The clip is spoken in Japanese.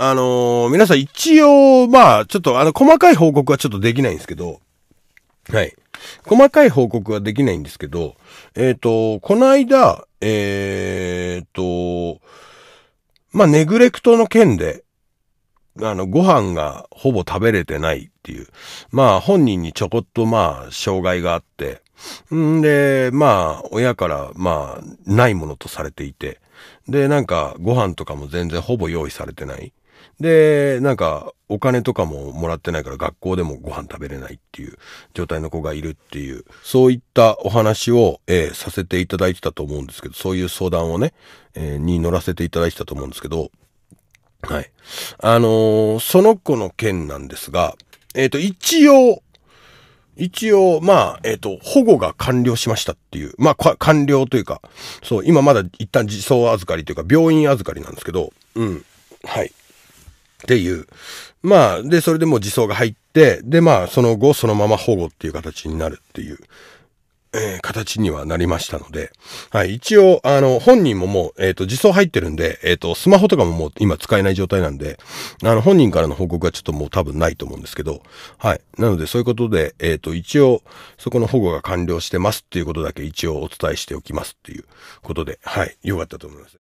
あのー、皆さん一応、まあ、ちょっとあの、細かい報告はちょっとできないんですけど、はい。細かい報告はできないんですけど、えっ、ー、と、この間、えっ、ー、と、まあ、ネグレクトの件で、あの、ご飯がほぼ食べれてないっていう。まあ、本人にちょこっとまあ、障害があって、んで、まあ、親からまあ、ないものとされていて、で、なんか、ご飯とかも全然ほぼ用意されてない。で、なんか、お金とかももらってないから学校でもご飯食べれないっていう状態の子がいるっていう、そういったお話を、えー、させていただいてたと思うんですけど、そういう相談をね、えー、に乗らせていただいてたと思うんですけど、はい。あのー、その子の件なんですが、えっ、ー、と、一応、一応、まあ、えっ、ー、と、保護が完了しましたっていう、まあ、完了というか、そう、今まだ一旦自走預かりというか、病院預かりなんですけど、うん、はい。っていう。まあ、で、それでも自走が入って、で、まあ、その後、そのまま保護っていう形になるっていうえー、形にはなりましたので、はい、一応、あの、本人ももう、えっ、ー、と、自走入ってるんで、えっ、ー、と、スマホとかももう今使えない状態なんで、あの、本人からの報告はちょっともう多分ないと思うんですけど、はい。なので、そういうことで、えっ、と、一応、そこの保護が完了してますっていうことだけ一応お伝えしておきますっていうことで、はい、よかったと思います。